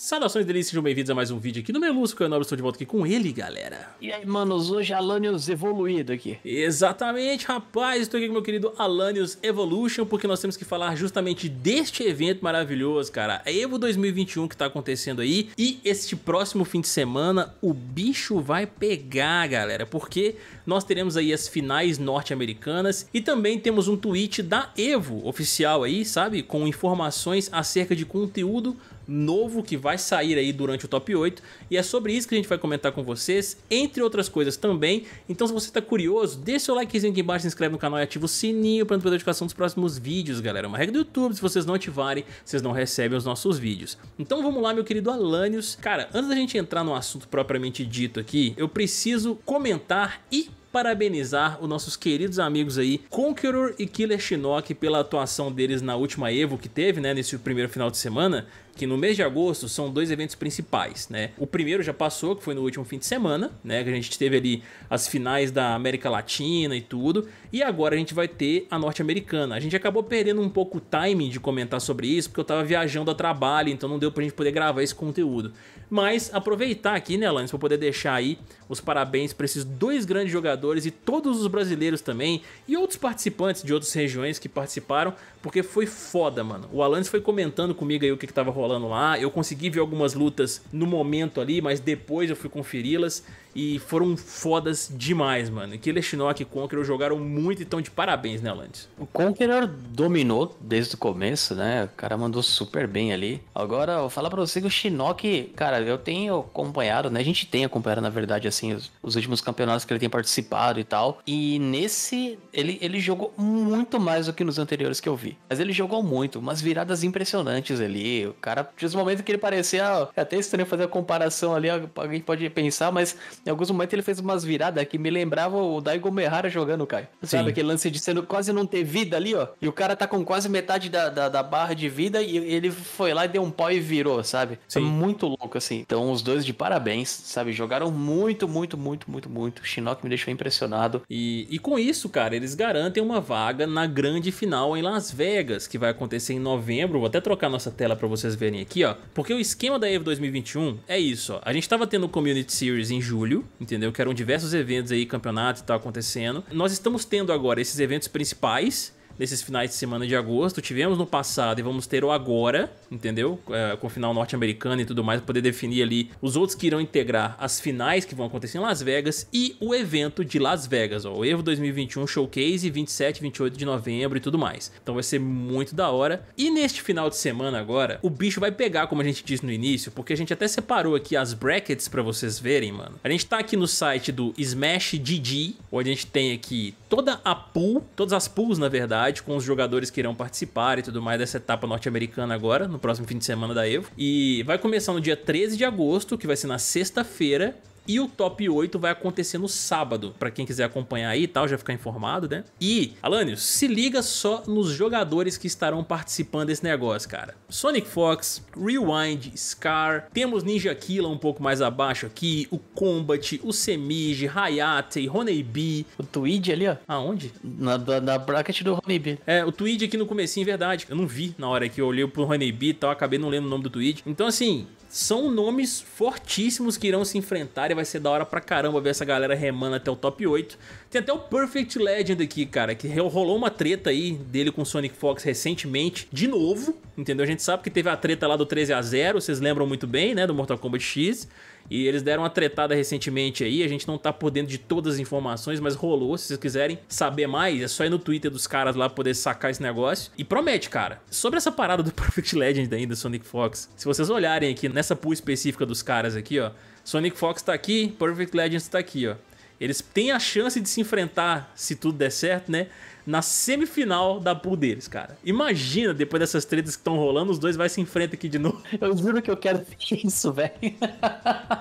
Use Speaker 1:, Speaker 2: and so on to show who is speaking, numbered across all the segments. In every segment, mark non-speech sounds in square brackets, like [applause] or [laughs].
Speaker 1: Saudações delícias, sejam bem-vindos a mais um vídeo aqui no Melusco, eu não estou de volta aqui com ele, galera.
Speaker 2: E aí, manos, hoje Alanios evoluído aqui.
Speaker 1: Exatamente, rapaz, estou aqui com meu querido Alanios Evolution, porque nós temos que falar justamente deste evento maravilhoso, cara. A é Evo 2021 que está acontecendo aí, e este próximo fim de semana o bicho vai pegar, galera, porque nós teremos aí as finais norte-americanas e também temos um tweet da Evo oficial aí, sabe, com informações acerca de conteúdo novo que vai sair aí durante o top 8 e é sobre isso que a gente vai comentar com vocês, entre outras coisas também. Então se você tá curioso, deixa seu likezinho aqui embaixo, se inscreve no canal e ativa o sininho para não perder a notificação dos próximos vídeos, galera. É Uma regra do YouTube, se vocês não ativarem, vocês não recebem os nossos vídeos. Então vamos lá, meu querido Alanios. Cara, antes da gente entrar no assunto propriamente dito aqui, eu preciso comentar e parabenizar os nossos queridos amigos aí, Conqueror e Killer Shinnok, pela atuação deles na última Evo que teve, né, nesse primeiro final de semana que no mês de agosto são dois eventos principais, né? O primeiro já passou, que foi no último fim de semana, né? Que a gente teve ali as finais da América Latina e tudo. E agora a gente vai ter a norte-americana. A gente acabou perdendo um pouco o timing de comentar sobre isso, porque eu tava viajando a trabalho, então não deu pra gente poder gravar esse conteúdo. Mas aproveitar aqui, né, Alan pra poder deixar aí os parabéns para esses dois grandes jogadores e todos os brasileiros também, e outros participantes de outras regiões que participaram, porque foi foda, mano. O Alan foi comentando comigo aí o que, que tava rolando rolando lá. Eu consegui ver algumas lutas no momento ali, mas depois eu fui conferi-las e foram fodas demais, mano. Que Lechinok e Conqueror jogaram muito e estão de parabéns, né, Landis?
Speaker 2: O Conqueror dominou desde o começo, né? O cara mandou super bem ali. Agora, eu vou falar pra você que o Shinnok, cara, eu tenho acompanhado, né? A gente tem acompanhado, na verdade, assim, os, os últimos campeonatos que ele tem participado e tal. E nesse, ele, ele jogou muito mais do que nos anteriores que eu vi. Mas ele jogou muito, umas viradas impressionantes ali. O cara cara. Tinha momentos que ele parecia. É até estranho fazer a comparação ali, alguém pode pensar, mas em alguns momentos ele fez umas viradas que me lembrava o Daigo Mehara jogando, Caio. Sabe Sim. aquele lance de sendo quase não ter vida ali, ó? E o cara tá com quase metade da, da, da barra de vida e ele foi lá e deu um pau e virou, sabe? É Sim. muito louco, assim. Então, os dois de parabéns, sabe? Jogaram muito, muito, muito, muito, muito. Shinnok
Speaker 1: me deixou impressionado. E, e com isso, cara, eles garantem uma vaga na grande final em Las Vegas, que vai acontecer em novembro. Vou até trocar nossa tela para vocês verem verem aqui, ó. Porque o esquema da EVE 2021 é isso, ó. A gente tava tendo o Community Series em julho, entendeu? Que eram diversos eventos aí, campeonatos e tal acontecendo. Nós estamos tendo agora esses eventos principais nesses finais de semana de agosto. Tivemos no passado e vamos ter o agora, entendeu? É, com o final norte-americano e tudo mais, para poder definir ali os outros que irão integrar as finais que vão acontecer em Las Vegas e o evento de Las Vegas, ó, o Evo 2021 Showcase, 27 28 de novembro e tudo mais. Então vai ser muito da hora. E neste final de semana agora, o bicho vai pegar, como a gente disse no início, porque a gente até separou aqui as brackets para vocês verem, mano. A gente tá aqui no site do Smash GG, onde a gente tem aqui toda a pool, todas as pools, na verdade, site com os jogadores que irão participar e tudo mais dessa etapa norte-americana agora, no próximo fim de semana da Evo. E vai começar no dia 13 de agosto, que vai ser na sexta-feira, e o top 8 vai acontecer no sábado, para quem quiser acompanhar aí e tal, já ficar informado, né? E, Alanios, se liga só nos jogadores que estarão participando desse negócio, cara. Sonic Fox, Rewind, Scar, temos Ninja Killa um pouco mais abaixo aqui, o Combat, o Semige, Hayate, Honeybee. O Tweed ali, ó. Aonde? Na, na, na bracket do Honeybee. É, o Tweed aqui no comecinho, verdade. Eu não vi na hora que eu olhei pro Honeybee e tal, acabei não lendo o nome do Tweed. Então, assim, são nomes fortíssimos que irão se enfrentar e vai ser da hora pra caramba ver essa galera remando até o top 8. Tem até o Perfect Legend aqui, cara, que rolou uma treta aí dele com o Sonic Fox recentemente, de novo, entendeu? A gente sabe que teve a treta lá do 13 a 0, vocês lembram muito bem, né, do Mortal Kombat X. E eles deram uma tretada recentemente aí, a gente não tá por dentro de todas as informações, mas rolou. Se vocês quiserem saber mais, é só ir no Twitter dos caras lá pra poder sacar esse negócio. E promete, cara. Sobre essa parada do [laughs] Perfect Legend ainda, Sonic Fox, se vocês olharem aqui nessa pool específica dos caras aqui, ó. Sonic Fox tá aqui, Perfect Legends tá aqui, ó. Eles têm a chance de se enfrentar, se tudo der certo, né? na semifinal da pool deles, cara. Imagina, depois dessas tretas que estão rolando, os dois vai se enfrentar aqui de novo. Eu juro que eu quero ver
Speaker 2: isso, velho.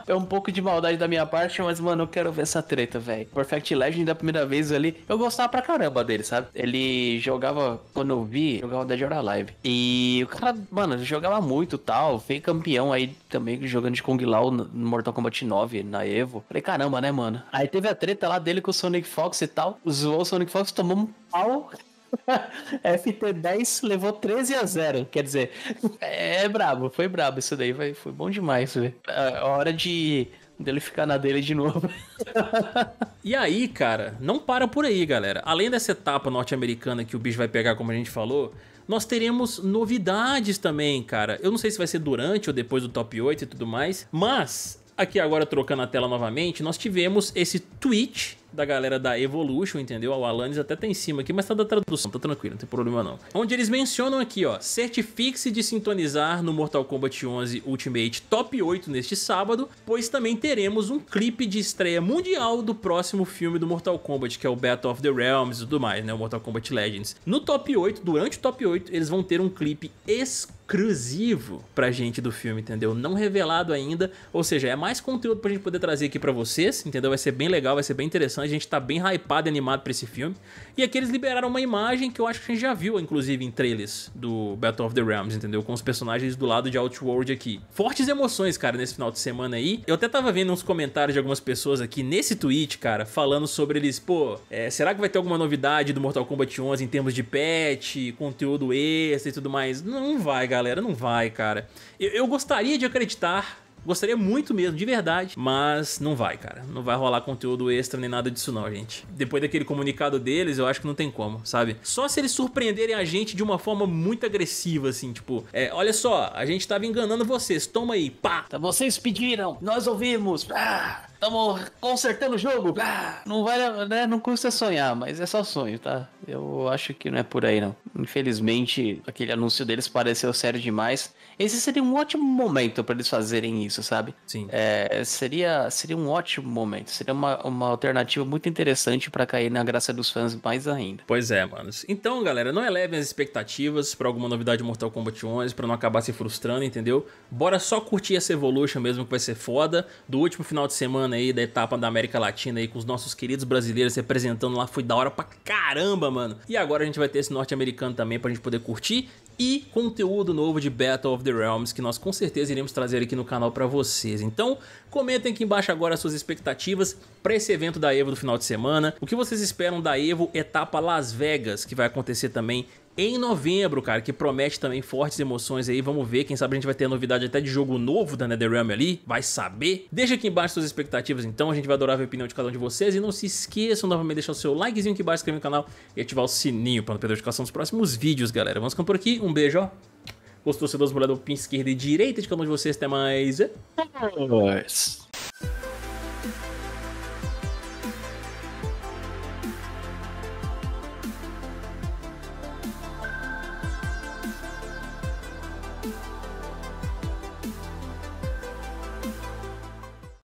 Speaker 2: é um pouco de maldade da minha parte, mas, mano, eu quero ver essa treta, velho. Perfect Legend, da primeira vez ali, eu gostava pra caramba dele, sabe? Ele jogava, quando eu vi, jogava Dead or Alive. E o cara, mano, jogava muito tal, foi campeão aí também jogando de Kung Lao no Mortal Kombat 9, na Evo. Falei, caramba, né, mano? Aí teve a treta lá dele com o Sonic Fox e tal, zoou o Sonic Fox, tomou um [laughs] FT10 levou 13 a 0 Quer dizer, é brabo, foi brabo isso daí, foi, foi bom demais. É, a hora de dele ficar na dele de novo. [laughs]
Speaker 1: e aí, cara, não para por aí, galera. Além dessa etapa norte-americana que o bicho vai pegar, como a gente falou, nós teremos novidades também, cara. Eu não sei se vai ser durante ou depois do top 8 e tudo mais, mas aqui agora trocando a tela novamente, nós tivemos esse tweet da galera da Evolution, entendeu? O Alanis até tá em cima aqui, mas tá da tradução, tá tranquilo, não tem problema não. Onde eles mencionam aqui, ó, certifique-se de sintonizar no Mortal Kombat 11 Ultimate Top 8 neste sábado, pois também teremos um clipe de estreia mundial do próximo filme do Mortal Kombat, que é o Battle of the Realms e tudo mais, né? O Mortal Kombat Legends. No Top 8, durante o Top 8, eles vão ter um clipe exclusivo exclusivo pra gente do filme, entendeu? Não revelado ainda, ou seja, é mais conteúdo pra gente poder trazer aqui pra vocês, entendeu? Vai ser bem legal, vai ser bem interessante, a gente tá bem hypado e animado pra esse filme. E aqui eles liberaram uma imagem que eu acho que a gente já viu, inclusive, em trailers do Battle of the Realms, entendeu? Com os personagens do lado de Outworld aqui. Fortes emoções, cara, nesse final de semana aí. Eu até tava vendo uns comentários de algumas pessoas aqui nesse tweet, cara, falando sobre eles, pô, é, será que vai ter alguma novidade do Mortal Kombat 11 em termos de patch, conteúdo extra e tudo mais? Não vai, cara galera, não vai, cara. Eu, eu gostaria de acreditar Gostaria muito mesmo, de verdade, mas não vai, cara. Não vai rolar conteúdo extra nem nada disso não, gente. Depois daquele comunicado deles, eu acho que não tem como, sabe? Só se eles surpreenderem a gente de uma forma muito agressiva, assim, tipo... É, olha só, a gente tava enganando vocês, toma aí, pá!
Speaker 2: Vocês pediram, nós ouvimos, pá! Ah. Tamo consertando o jogo. não vai, né? Não custa sonhar, mas é só sonho, tá? Eu acho que não é por aí, não. Infelizmente, aquele anúncio deles pareceu sério demais. Esse seria um ótimo momento para eles fazerem isso, sabe? Sim. É, seria, seria um ótimo momento. Seria uma, uma alternativa muito interessante para cair na graça dos fãs mais ainda. Pois é, mano. Então, galera, não elevem as
Speaker 1: expectativas para alguma novidade de Mortal Kombat 11, para não acabar se frustrando, entendeu? Bora só curtir essa Evolution mesmo, que vai ser foda. Do último final de semana aí da etapa da América Latina aí com os nossos queridos brasileiros representando lá. Foi da hora pra caramba, mano. E agora a gente vai ter esse norte-americano também pra gente poder curtir e conteúdo novo de Battle of the Realms que nós com certeza iremos trazer aqui no canal pra vocês. Então, comentem aqui embaixo agora as suas expectativas pra esse evento da EVO do final de semana. O que vocês esperam da EVO etapa Las Vegas, que vai acontecer também em novembro, cara, que promete também fortes emoções aí. Vamos ver, quem sabe a gente vai ter novidade até de jogo novo da NetherRealm ali, vai saber. Deixa aqui embaixo suas expectativas então, a gente vai adorar ver a opinião de cada um de vocês. E não se esqueçam novamente de deixar o seu likezinho aqui embaixo, inscrever no canal e ativar o sininho para não perder a notificação dos próximos vídeos, galera. Vamos ficando por aqui, um beijo, ó. Gostou, se dois mulher do pin esquerda e direita de cada um de vocês, até mais.
Speaker 2: É nóis.